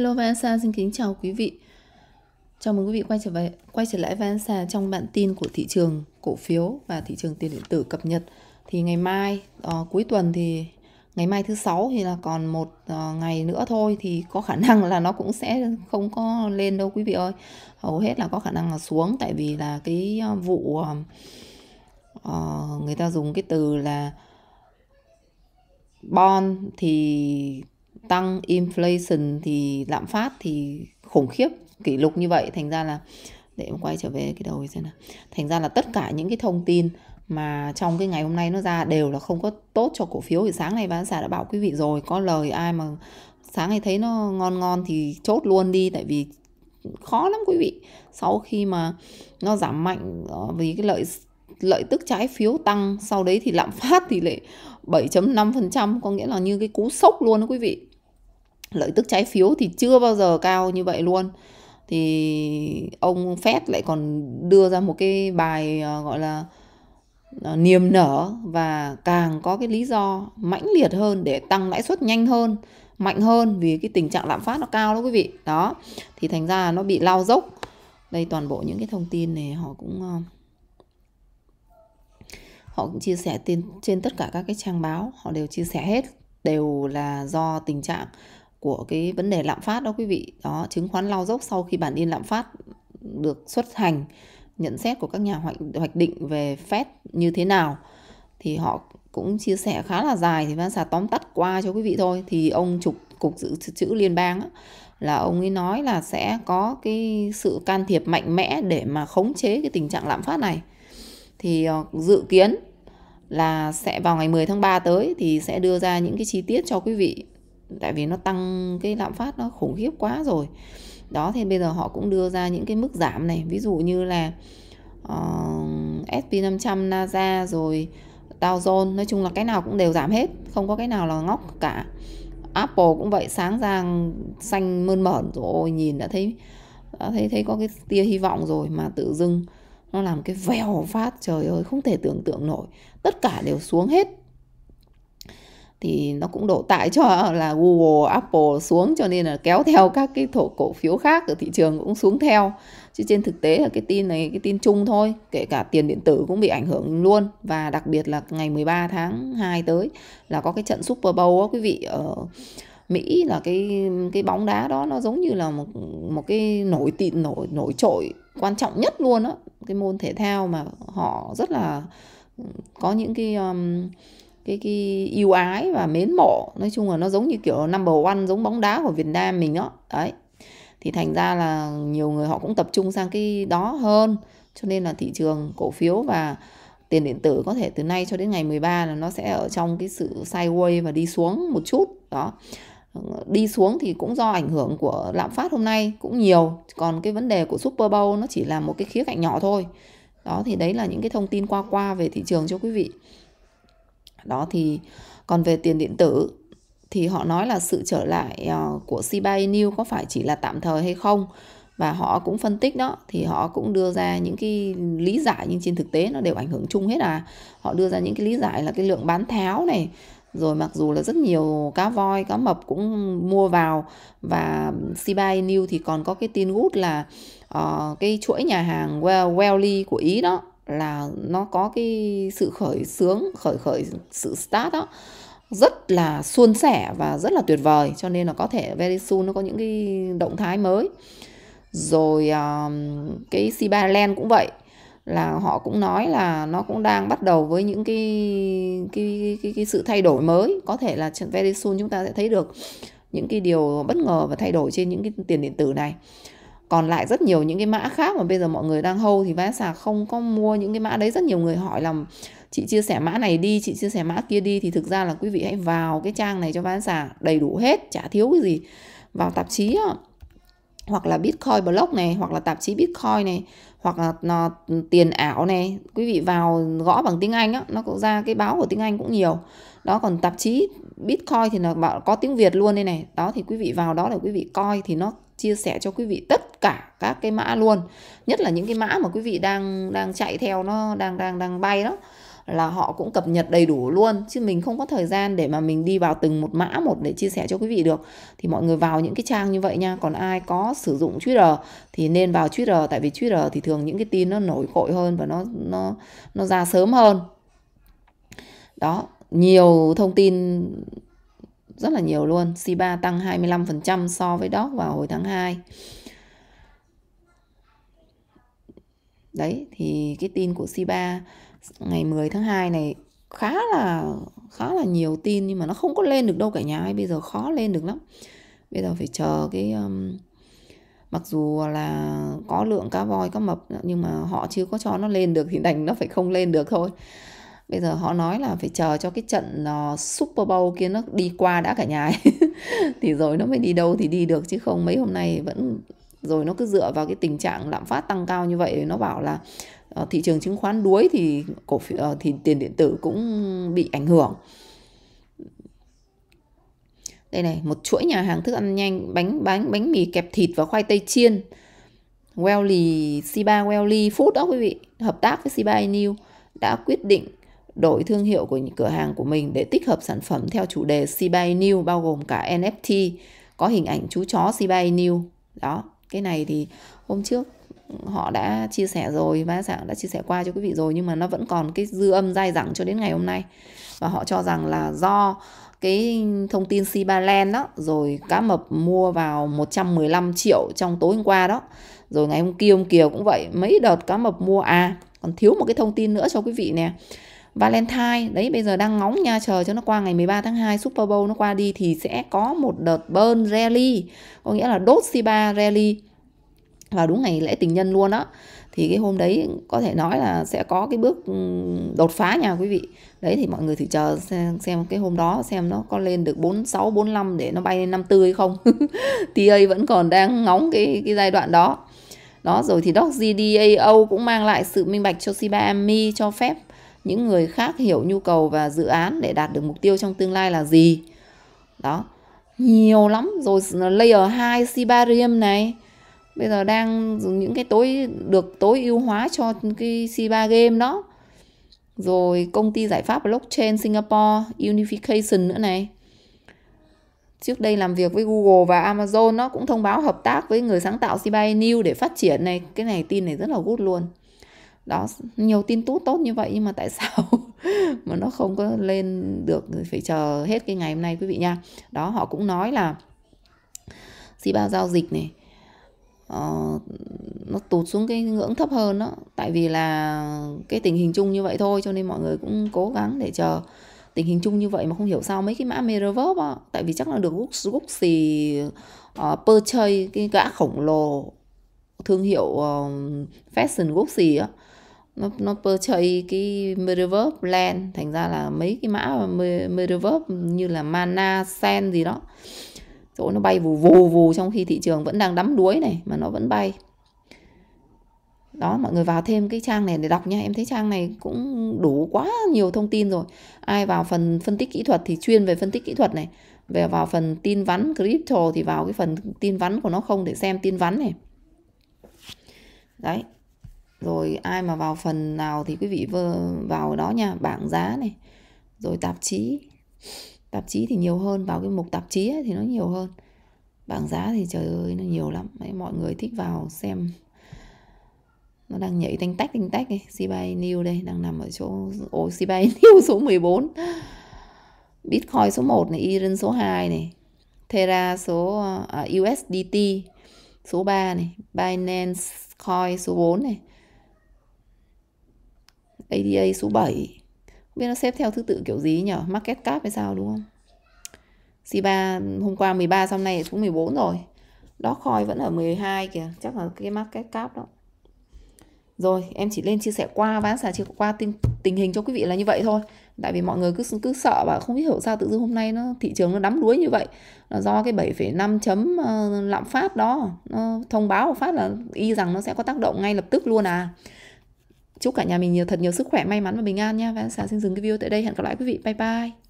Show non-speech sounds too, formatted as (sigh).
Hello Vansa, xin kính chào quý vị. Chào mừng quý vị quay trở về quay trở lại Vansa trong bản tin của thị trường cổ phiếu và thị trường tiền điện tử cập nhật. Thì ngày mai à, cuối tuần thì ngày mai thứ sáu thì là còn một à, ngày nữa thôi thì có khả (laughs) năng là nó cũng sẽ không có lên đâu quý vị ơi. Hầu hết là có khả năng là xuống tại vì là cái ờ, vụ à, người ta dùng cái từ là bon thì tăng inflation thì lạm phát thì khủng khiếp kỷ lục như vậy thành ra là để em quay trở về cái đầu xem nào thành ra là tất cả những cái thông tin mà trong cái ngày hôm nay nó ra đều là không có tốt cho cổ phiếu thì sáng nay bán xả đã bảo quý vị rồi có lời ai mà sáng nay thấy nó ngon ngon thì chốt luôn đi tại vì khó lắm quý vị sau khi mà nó giảm mạnh ờ, vì cái lợi lợi tức trái phiếu tăng sau đấy thì lạm phát thì lại 7.5% có nghĩa là như cái cú sốc luôn đó quý vị lợi tức trái phiếu thì chưa bao giờ cao như vậy luôn thì ông Fed lại còn đưa ra một cái bài à, gọi là à, niềm nở và càng có cái lý do mãnh liệt hơn để tăng lãi suất nhanh hơn mạnh hơn vì cái tình trạng lạm phát nó cao đó quý vị đó thì thành ra nó bị lao dốc đây toàn bộ những cái thông tin này họ cũng à, họ cũng chia sẻ trên trên tất cả các cái trang báo họ đều chia sẻ hết đều là do tình trạng của cái vấn đề lạm phát đó quý vị đó chứng khoán lao dốc sau khi bản in lạm phát được xuất hành nhận xét của các nhà hoạch, hoạch định về Fed như thế nào thì họ cũng chia sẻ khá là dài thì Văn xà tóm tắt qua cho quý vị thôi thì ông trục cục dự trữ liên bang á, là ông ấy nói là sẽ có cái sự can thiệp mạnh mẽ để mà khống chế cái tình trạng lạm phát này thì ờ, dự kiến là sẽ vào ngày 10 tháng 3 tới thì sẽ đưa ra những cái chi tiết cho quý vị tại vì nó tăng cái lạm phát nó khủng khiếp quá rồi đó thì bây giờ họ cũng đưa ra những cái mức giảm này ví dụ như là uh, SP500 NASA rồi Dow Jones nói chung là cái nào cũng đều giảm hết không có cái nào là ngóc cả Apple cũng vậy sáng ra xanh mơn mởn rồi ôi nhìn đã thấy đã thấy thấy có cái tia hy vọng rồi mà tự dưng nó làm cái vèo phát trời ơi không thể tưởng tượng nổi tất cả đều xuống hết thì nó cũng đổ tại cho (laughs) là Google, Apple xuống cho nên là kéo theo các cái thổ cổ phiếu khác ở thị trường cũng xuống theo. Chứ trên thực tế là cái tin này cái tin chung thôi, kể cả tiền điện tử cũng bị ảnh hưởng luôn và đặc biệt là ngày 13 tháng 2 tới là có cái trận Super Bowl đó quý vị ở Mỹ là cái cái bóng đá đó nó giống như là một một cái nổi tịn nổi nổi trội quan trọng nhất luôn á, cái môn thể thao mà họ rất là ừ, có những cái um, cái cái yêu ái và mến mộ nói chung là nó giống như kiểu number one giống bóng đá của Việt Nam mình đó đấy thì thành ra là nhiều người họ cũng tập trung sang cái đó hơn cho nên là thị trường cổ phiếu và tiền điện tử có thể từ nay cho đến ngày 13 là nó sẽ ở trong cái sự sideways và đi xuống một chút đó đi xuống thì cũng do ảnh hưởng của lạm phát hôm nay cũng nhiều còn cái vấn đề của Super Bowl nó chỉ là một cái khía cạnh nhỏ thôi đó thì đấy là những cái thông tin qua qua về thị trường cho quý vị đó thì còn về tiền điện tử thì họ nói là sự trở lại ờ, của CBA New có phải chỉ là tạm thời hay không và họ cũng phân tích đó thì họ cũng đưa ra những cái lý giải nhưng trên thực tế nó đều ảnh hưởng chung hết à họ đưa ra những cái lý giải là cái lượng bán tháo này rồi mặc dù là rất nhiều cá voi cá mập cũng mua vào và CBA New thì còn có cái tin gút là uh, cái chuỗi nhà hàng well, Welly của Ý đó là nó có cái sự khởi sướng khởi khởi sự start đó rất là suôn sẻ và rất là tuyệt vời cho nên là có thể very soon nó có những cái động thái mới rồi um, cái Siba cũng vậy là họ cũng nói là nó cũng đang bắt đầu với những cái cái cái, cái sự thay đổi mới có thể là very soon chúng ta sẽ thấy được những cái điều bất ngờ và thay đổi trên những cái tiền điện tử này còn lại rất nhiều những cái mã khác mà bây giờ mọi người đang hâu thì Vasa không có mua những cái mã đấy rất nhiều người hỏi là chị chia sẻ mã này đi chị chia sẻ mã kia đi thì thực ra là quý vị hãy vào cái trang này cho Vasa đầy đủ hết chả thiếu cái gì vào tạp chí á, hoặc là Bitcoin Blog này hoặc là tạp chí Bitcoin này hoặc là nó, tiền ảo này quý vị vào gõ bằng tiếng Anh á, nó cũng ra cái báo của tiếng Anh cũng nhiều đó còn tạp chí Bitcoin thì là có tiếng Việt luôn đây này đó thì quý vị vào đó để quý vị coi thì nó chia sẻ cho quý vị tất cả các cái mã luôn nhất là những cái mã mà quý vị đang đang chạy theo nó đang đang đang bay đó là họ cũng cập nhật đầy đủ luôn chứ mình không có thời gian để mà mình đi vào từng một mã một để chia sẻ cho quý vị được thì mọi người vào những cái trang như vậy nha còn ai có sử dụng Twitter thì nên vào Twitter tại vì Twitter thì thường những cái tin nó nổi cội hơn và nó nó nó ra sớm hơn đó nhiều thông tin rất là nhiều luôn. SIBA tăng 25% so với DOC vào hồi tháng 2. Đấy thì cái tin của SIBA ngày 10 tháng 2 này khá là khá là nhiều tin nhưng mà nó không có lên được đâu cả nhà ấy bây giờ khó lên được lắm bây giờ phải chờ cái um, mặc dù là có lượng cá voi cá mập nhưng mà họ chưa có cho nó lên được thì đành nó phải không lên được thôi bây giờ họ nói là phải chờ cho cái trận uh, Super Bowl kia nó đi qua đã cả nhà ấy. (laughs) thì rồi nó mới đi đâu thì đi được chứ không mấy hôm nay vẫn rồi nó cứ dựa vào cái tình trạng lạm phát tăng cao như vậy nó bảo là uh, thị trường chứng khoán đuối thì cổ phiếu uh, ờ, thì tiền điện tử cũng bị ảnh hưởng đây này một chuỗi nhà hàng thức ăn nhanh bánh bánh bánh mì kẹp thịt và khoai tây chiên Welly Siba Welly Food đó quý vị hợp tác với Siba New đã quyết định đổi thương hiệu của cửa hàng của mình để tích hợp sản phẩm theo chủ đề Shiba Inu bao gồm cả NFT có hình ảnh chú chó Shiba Inu. Đó, cái này thì hôm trước họ đã chia sẻ rồi và dạng đã chia sẻ qua cho quý vị rồi nhưng mà nó vẫn còn cái dư âm dai dẳng cho đến ngày hôm nay và họ cho rằng là do cái thông tin Shiba Land đó rồi cá mập mua vào 115 triệu trong tối hôm qua đó rồi ngày hôm kia hôm kia cũng vậy mấy đợt cá mập mua à còn thiếu một cái thông tin nữa cho quý vị nè Valentine đấy bây giờ đang ngóng nha chờ cho nó qua ngày 13 tháng 2 Super Bowl nó qua đi thì sẽ có một đợt burn rally có nghĩa là đốt Siba rally vào đúng ngày lễ tình nhân luôn đó thì cái hôm đấy có thể nói là sẽ có cái bước ừ, đột phá nha quý vị đấy thì mọi người thử chờ xem, xem cái hôm đó xem nó có lên được 46 45 để nó bay lên 54 hay không (laughs) TA vẫn còn đang ngóng cái cái giai đoạn đó đó rồi thì Doc dao cũng mang lại sự minh bạch cho Shiba Ami cho phép những người khác hiểu nhu cầu và dự án để đạt được mục tiêu trong tương lai là gì đó nhiều lắm rồi layer 2 Sibarium này bây giờ đang những cái tối được tối ưu hóa cho cái Siba game đó rồi công ty giải pháp blockchain Singapore Unification nữa này trước đây làm việc với Google và Amazon nó cũng thông báo hợp tác với người sáng tạo Siba New để phát triển này cái này tin này rất là good luôn đó nhiều tin tốt tốt như vậy nhưng mà tại (laughs) sao mà nó không có lên được phải chờ hết cái ngày hôm nay quý vị nha đó họ cũng nói là si bao giao dịch này uh, nó tụt xuống cái ngưỡng thấp hơn đó tại vì là cái tình hình chung như vậy thôi cho nên mọi người cũng cố gắng để chờ tình hình chung như vậy mà không hiểu sao mấy cái mã Metaverse tại vì chắc là được Gux, Guxi uh, Purchase cái gã khổng lồ thương hiệu uh, fashion Gucci á nó nó portray cái metaverse land thành ra là mấy cái mã metaverse như là mana sen gì đó chỗ nó bay vù vù vù trong khi thị trường vẫn đang đắm đuối này mà nó vẫn bay đó mọi người vào thêm cái trang này để đọc nha em thấy trang này cũng đủ quá nhiều thông tin rồi ai vào phần phân tích kỹ thuật thì chuyên về phân tích kỹ thuật này về vào phần tin vắn crypto thì vào cái phần tin vắn của nó không để xem tin vắn này đấy rồi ai mà vào phần nào thì quý vị vào đó nha bảng giá này rồi tạp chí tạp chí thì nhiều hơn vào cái mục tạp chí ấy, thì nó nhiều hơn bảng giá thì trời ơi nó nhiều lắm Đấy, mọi người thích vào xem nó đang nhảy tanh tách tanh tách đây Sibay New đây đang nằm ở chỗ ồ Sibay (laughs) New số 14 Bitcoin số 1 này Iran số 2 này Terra số à, à USDT số 3 này Binance Coin số 4 này ADA số 7 không biết nó xếp theo thứ tự kiểu gì nhỉ market cap hay sao đúng không C3 hôm qua 13 xong nay xuống 14 rồi đó khoi vẫn ở 12 kìa chắc là cái market cap đó rồi em chỉ lên chia sẻ qua ván xả chia qua tình, tình hình cho quý vị là như vậy thôi tại vì mọi người cứ cứ sợ và không biết hiểu sao tự dưng hôm nay nó thị trường nó đắm đuối như vậy là do cái 7,5 chấm uh, lạm phát đó nó thông báo phát là y rằng nó sẽ có tác động ngay lập tức luôn à chúc cả nhà mình nhiều thật nhiều sức khỏe may mắn và bình an nha và sáng xin dừng cái video tại đây hẹn gặp lại quý vị bye bye